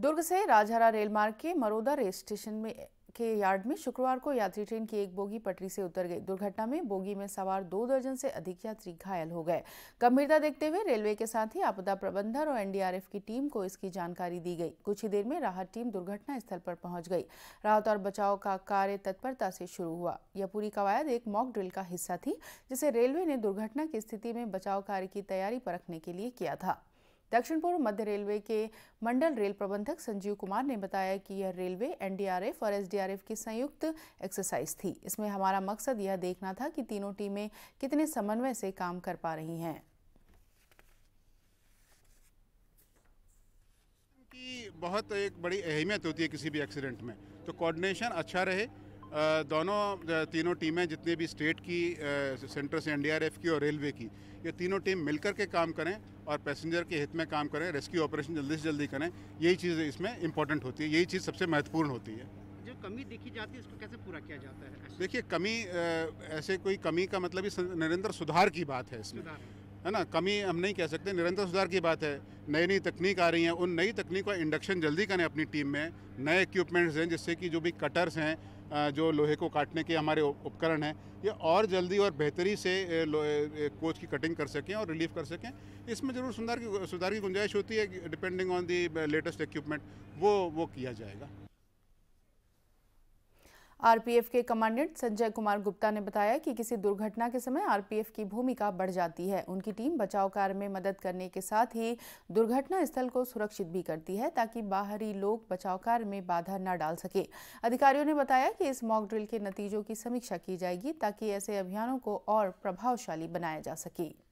दुर्ग से राजहरा रेल मार्ग के मरोदा रेल स्टेशन में के यार्ड में शुक्रवार को यात्री ट्रेन की एक बोगी पटरी से उतर गई दुर्घटना में बोगी में सवार दो दर्जन से अधिक यात्री घायल हो गए गंभीरता देखते हुए रेलवे के साथ ही आपदा प्रबंधन और एनडीआरएफ की टीम को इसकी जानकारी दी गई कुछ ही देर में राहत टीम दुर्घटना स्थल पर पहुंच गई राहत और बचाव का कार्य तत्परता से शुरू हुआ यह पूरी कवायद एक मॉक ड्रिल का हिस्सा थी जिसे रेलवे ने दुर्घटना की स्थिति में बचाव कार्य की तैयारी परखने के लिए किया था दक्षिण पूर्व मध्य रेलवे के मंडल रेल प्रबंधक संजीव कुमार ने बताया कि यह रेलवे एनडीआरएफ और एसडीआरएफ की संयुक्त एक्सरसाइज थी इसमें हमारा मकसद यह देखना था कि तीनों टीमें कितने समन्वय से काम कर पा रही हैं बहुत एक बड़ी अहमियत होती है किसी भी एक्सीडेंट में तो कोऑर्डिनेशन अच्छा रहे दोनों तीनों टीमें जितने भी स्टेट की सेंटर से एनडीआरएफ की और रेलवे की ये तीनों टीम मिलकर के काम करें और पैसेंजर के हित में काम करें रेस्क्यू ऑपरेशन जल्दी से जल्दी करें यही चीज़ इसमें इंपॉर्टेंट होती है यही चीज़ सबसे महत्वपूर्ण होती है जो कमी देखी जाती है उसको कैसे पूरा किया जाता है देखिए कमी ऐसे कोई कमी का मतलब ही निरंतर सुधार की बात है इसमें है ना कमी हम नहीं कह सकते निरंतर सुधार की बात है नई नई तकनीक आ रही हैं उन नई तकनीक का इंडक्शन जल्दी करें अपनी टीम में नए इक्विपमेंट्स हैं जिससे कि जो भी कटर्स हैं जो लोहे को काटने के हमारे उपकरण हैं ये और जल्दी और बेहतरी से कोच की कटिंग कर सकें और रिलीफ कर सकें इसमें ज़रूर सुधार की सुधार की गुंजाइश होती है depending on the latest equipment वो वो किया जाएगा आरपीएफ के कमांडेंट संजय कुमार गुप्ता ने बताया कि किसी दुर्घटना के समय आरपीएफ की भूमिका बढ़ जाती है उनकी टीम बचाव कार्य में मदद करने के साथ ही दुर्घटना स्थल को सुरक्षित भी करती है ताकि बाहरी लोग बचाव कार्य में बाधा न डाल सके अधिकारियों ने बताया कि इस मॉक ड्रिल के नतीजों की समीक्षा की जाएगी ताकि ऐसे अभियानों को और प्रभावशाली बनाया जा सके